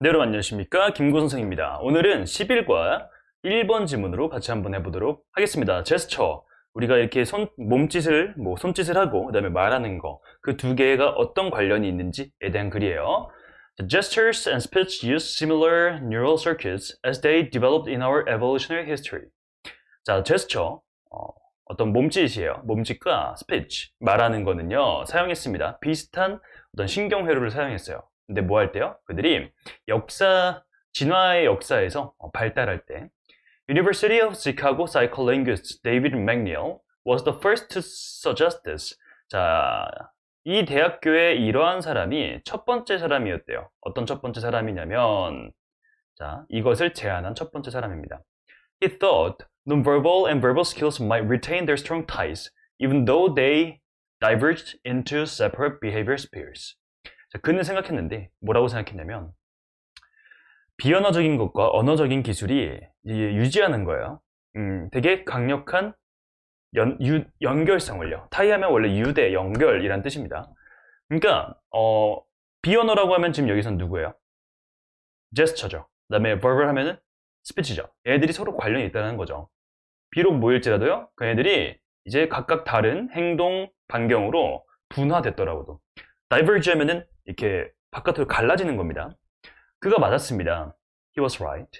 네, 여러분 안녕하십니까 김구 선생입니다 오늘은 10일과 1번 지문으로 같이 한번 해보도록 하겠습니다 제스처 우리가 이렇게 손, 몸짓을 뭐 손짓을 하고 그 다음에 말하는 거 그 두 개가 어떤 관련이 있는지에 대한 글이에요 The Gestures and speech use similar neural circuits as they developed in our evolutionary history 자, 제스처 어, 떤 몸짓이에요 몸짓과 스피치 말하는 거는요 사용했습니다 비슷한 어떤 신경회로를 사용했어요 근데 뭐 할 때요? 그들이 역사, 진화의 역사에서 발달할 때 University of Chicago psycholinguist David McNeil was the first to suggest this. 자, 이 대학교의 이러한 사람이 첫 번째 사람이었대요. 어떤 첫 번째 사람이냐면 자, 이것을 제안한 첫 번째 사람입니다. He thought nonverbal and verbal skills might retain their strong ties even though they diverged into separate behavior spheres. 그는 생각했는데 뭐라고 생각했냐면 비언어적인 것과 언어적인 기술이 유지하는 거예요. 음, 되게 강력한 연, 유, 연결성을요. 타이하면 원래 유대, 연결이란 뜻입니다. 그러니까 어, 비언어라고 하면 지금 여기선 누구예요? 제스처죠. 그 다음에 verbal 하면은 스피치죠. 애들이 서로 관련이 있다는 거죠. 비록 모일지라도요, 그애들이 이제 각각 다른 행동 반경으로 분화됐더라고도. diverge 하면은 이렇게 바깥으로 갈라지는 겁니다. 그가 맞았습니다. He was right.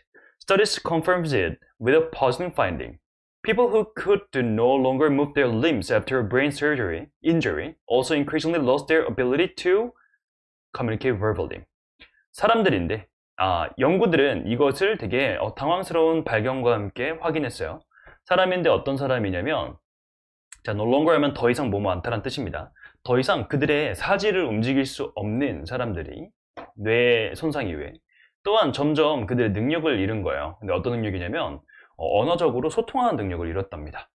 Studies confirms it with a positive finding. People who could no longer move their limbs after brain surgery injury also increasingly lost their ability to communicate verbally. 사람들인데 아, 연구들은 이것을 되게 어, 당황스러운 발견과 함께 확인했어요. 사람인데 어떤 사람이냐면 자, no longer 하면 더 이상 뭐뭐 않다는 뜻입니다. 더 이상 그들의 사지를 움직일 수 없는 사람들이 뇌 손상 이외에 또한 점점 그들의 능력을 잃은 거예요. 근데 어떤 능력이냐면 어, 언어적으로 소통하는 능력을 잃었답니다.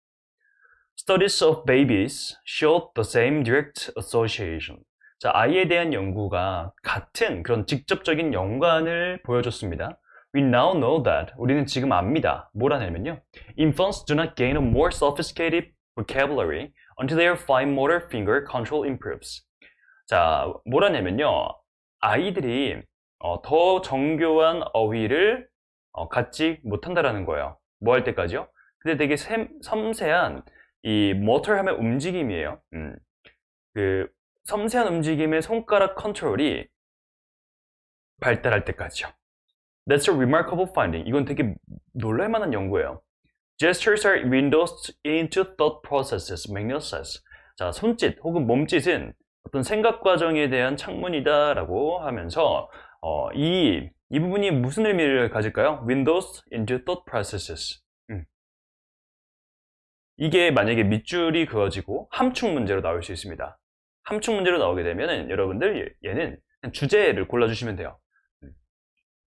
Studies of babies showed the same direct association. 자, 아이에 대한 연구가 같은 그런 직접적인 연관을 보여줬습니다. We now know that 우리는 지금 압니다. 뭐라냐면요. Infants do not gain a more sophisticated vocabulary Until their fine motor finger control improves. 자, 뭐라냐면요. 아이들이 어, 더 정교한 어휘를 어, 갖지 못한다라는 거예요. 뭐 할 때까지요? 근데 되게 샘, 섬세한 이 motor 하면 움직임이에요. 음. 그 섬세한 움직임의 손가락 컨트롤이 발달할 때까지요. That's a remarkable finding. 이건 되게 놀랄만한 연구예요. Gestures are windows into thought processes, m a g n e i l s a s 자, 손짓 혹은 몸짓은 어떤 생각 과정에 대한 창문이다 라고 하면서 어, 이, 이 부분이 무슨 의미를 가질까요? windows into thought processes. 음. 이게 만약에 밑줄이 그어지고 함축 문제로 나올 수 있습니다. 함축 문제로 나오게 되면 여러분들 얘는 주제를 골라주시면 돼요. 음.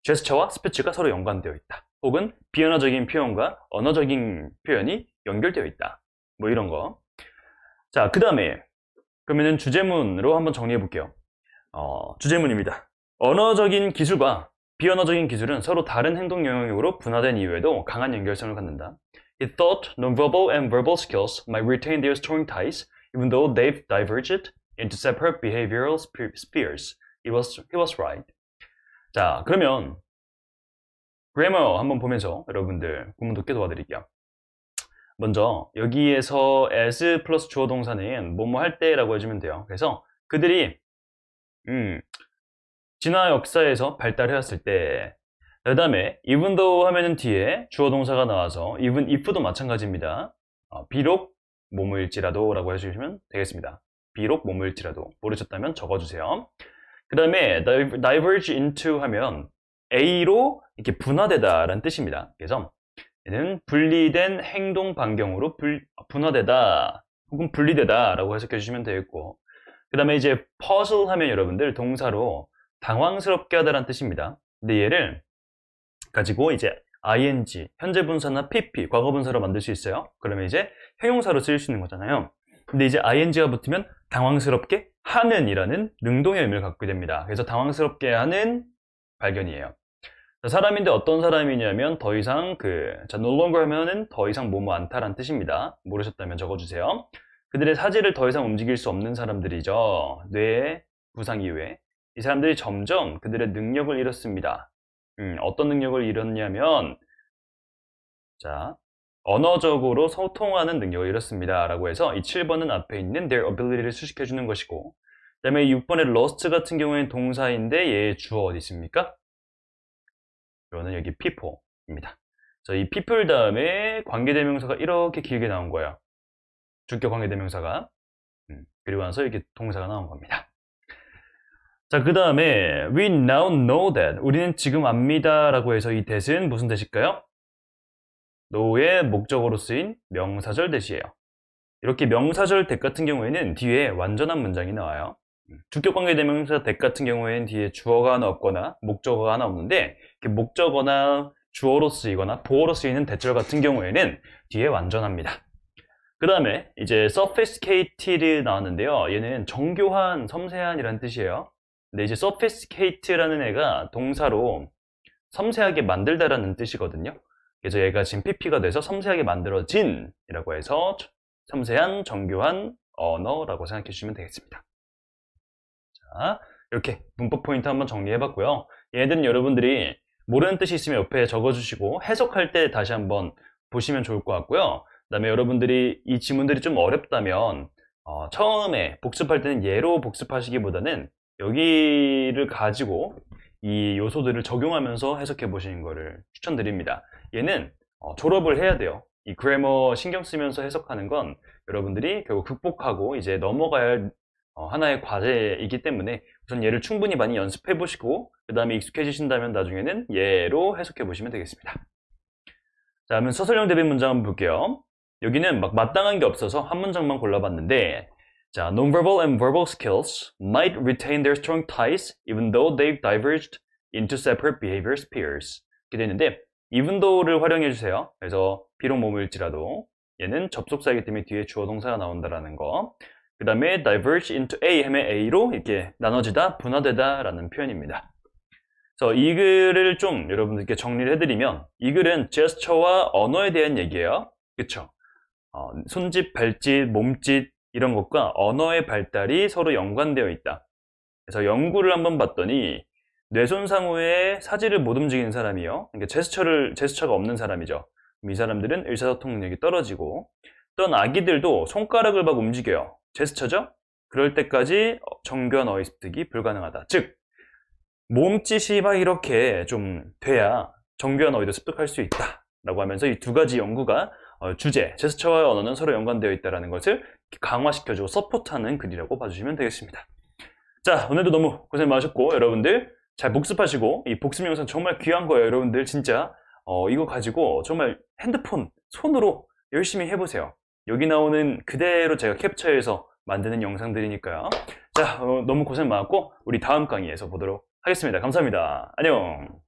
제스처와 스피치가 서로 연관되어 있다. 혹은 비언어적인 표현과 언어적인 표현이 연결되어 있다 뭐 이런 거자 그 다음에 그러면은 주제문으로 한번 정리해 볼게요 어, 주제문입니다 언어적인 기술과 비언어적인 기술은 서로 다른 행동 영역으로 분화된 이후에도 강한 연결성을 갖는다 It thought nonverbal and verbal skills might retain their strong ties even though they've diverged into separate behavioral spheres. It was, he was right. 자, 그러면 그래머 한번 보면서 여러분들 구문도 꽤 도와드릴게요. 먼저 여기에서 as 플러스 주어 동사는 뭐뭐 할 때라고 해주면 돼요. 그래서 그들이 음, 진화 역사에서 발달해왔을 때 그 다음에 even though 하면은 뒤에 주어 동사가 나와서 even if도 마찬가지입니다. 어, 비록 뭐뭐일지라도 라고 해주시면 되겠습니다. 비록 뭐뭐일지라도 모르셨다면 적어주세요. 그 다음에 diverge into 하면 A로 이렇게 분화되다라는 뜻입니다. 그래서 얘는 분리된 행동 반경으로 불, 아, 분화되다 혹은 분리되다라고 해석해 주시면 되겠고 그 다음에 이제 퍼즐 하면 여러분들 동사로 당황스럽게 하다라는 뜻입니다. 근데 얘를 가지고 이제 ing, 현재 분사나 pp, 과거 분사로 만들 수 있어요. 그러면 이제 형용사로 쓰일 수 있는 거잖아요. 근데 이제 ing가 붙으면 당황스럽게 하는 이라는 능동의 의미를 갖게 됩니다. 그래서 당황스럽게 하는 발견이에요. 사람인데 어떤 사람이냐면 더 이상 그, 자, no longer 하면은 더 이상 뭐뭐 안타란 뜻입니다. 모르셨다면 적어주세요. 그들의 사지를 더 이상 움직일 수 없는 사람들이죠. 뇌의 부상 이후에이 사람들이 점점 그들의 능력을 잃었습니다. 음, 어떤 능력을 잃었냐면, 자, 언어적으로 소통하는 능력을 잃었습니다. 라고 해서 이 7번은 앞에 있는 their ability를 수식해주는 것이고, 그 다음에 6번의 lost 같은 경우에는 동사인데 얘의 주어 어디 있습니까? 이거는 여기 people입니다. 자, 이 people 다음에 관계대명사가 이렇게 길게 나온 거예요. 주격 관계대명사가. 음, 그리고 나서 이렇게 동사가 나온 겁니다. 자, 그 다음에 we now know that. 우리는 지금 압니다. 라고 해서 이 that은 무슨 that일까요? no의 목적으로 쓰인 명사절 that이에요. 이렇게 명사절 that 같은 경우에는 뒤에 완전한 문장이 나와요. 주격 관계 대명사 대 같은 경우에는 뒤에 주어가 하나 없거나 목적어가 하나 없는데 목적어나 주어로 쓰이거나 보어로 쓰이는 대절 같은 경우에는 뒤에 완전합니다. 그 다음에 이제 s o p h i s t i c a t e d 나왔는데요. 얘는 정교한, 섬세한이라는 뜻이에요. 근데 이제 sophisticate라는 애가 동사로 섬세하게 만들다라는 뜻이거든요. 그래서 얘가 지금 pp가 돼서 섬세하게 만들어진 이라고 해서 섬세한, 정교한 언어라고 생각해 주시면 되겠습니다. 이렇게 문법 포인트 한번 정리해봤고요. 얘들은 여러분들이 모르는 뜻이 있으면 옆에 적어주시고 해석할 때 다시 한번 보시면 좋을 것 같고요. 그 다음에 여러분들이 이 지문들이 좀 어렵다면 어, 처음에 복습할 때는 예로 복습하시기보다는 여기를 가지고 이 요소들을 적용하면서 해석해 보시는 것을 추천드립니다. 얘는 어, 졸업을 해야 돼요. 이 그래머 신경 쓰면서 해석하는 건 여러분들이 결국 극복하고 이제 넘어가야 할 어, 하나의 과제이기 때문에 우선 얘를 충분히 많이 연습해 보시고 그 다음에 익숙해지신다면 나중에는 얘로 해석해 보시면 되겠습니다 자 그러면 서술형 대비 문장 한번 볼게요 여기는 막 마땅한 게 없어서 한 문장만 골라봤는데 자, nonverbal and verbal skills might retain their strong ties even though they've diverged into separate behavior spheres 이렇게 되는데 even though를 활용해 주세요 그래서 비록 모일지라도 얘는 접속사이기 때문에 뒤에 주어 동사가 나온다라는 거그 다음에 diverge into A 하면 A로 이렇게 나눠지다, 분화되다 라는 표현입니다. 그래서 이 글을 좀 여러분들께 정리를 해드리면 이 글은 제스처와 언어에 대한 얘기예요. 그쵸? 어, 손짓, 발짓, 몸짓 이런 것과 언어의 발달이 서로 연관되어 있다. 그래서 연구를 한번 봤더니 뇌손상 후에 사지를 못 움직이는 사람이요. 그러니까 제스처를, 제스처가 없는 사람이죠. 이 사람들은 의사소통력이 능 떨어지고 어떤 아기들도 손가락을 막 움직여요. 제스처죠? 그럴 때까지 정교한 어휘습득이 불가능하다. 즉, 몸짓이 막 이렇게 좀 돼야 정교한 어휘도 습득할 수 있다. 라고 하면서 이 두 가지 연구가 어, 주제, 제스처와 언어는 서로 연관되어 있다는 것을 강화시켜주고 서포트하는 글이라고 봐주시면 되겠습니다. 자, 오늘도 너무 고생 많으셨고 여러분들 잘 복습하시고 이 복습 영상 정말 귀한 거예요. 여러분들 진짜 어, 이거 가지고 정말 핸드폰 손으로 열심히 해보세요. 여기 나오는 그대로 제가 캡처해서 만드는 영상들이니까요 자 어, 너무 고생 많았고 우리 다음 강의에서 보도록 하겠습니다 감사합니다 안녕